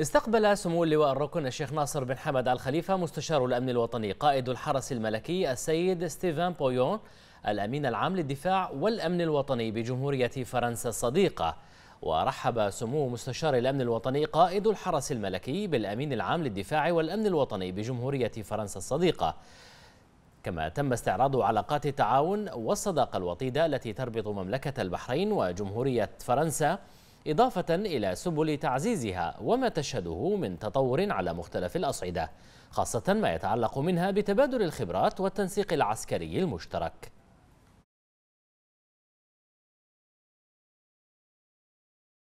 استقبل سمو اللواء الركن الشيخ ناصر بن حمد الخليفة مستشار الأمن الوطني قائد الحرس الملكي السيد ستيفان بويون الأمين العام للدفاع والأمن الوطني بجمهورية فرنسا الصديقة ورحب سمو مستشار الأمن الوطني قائد الحرس الملكي بالأمين العام للدفاع والأمن الوطني بجمهورية فرنسا الصديقة كما تم استعراض علاقات التعاون والصداقة الوطيدة التي تربط مملكة البحرين وجمهورية فرنسا إضافة إلى سبل تعزيزها وما تشهده من تطور على مختلف الأصعدة خاصة ما يتعلق منها بتبادل الخبرات والتنسيق العسكري المشترك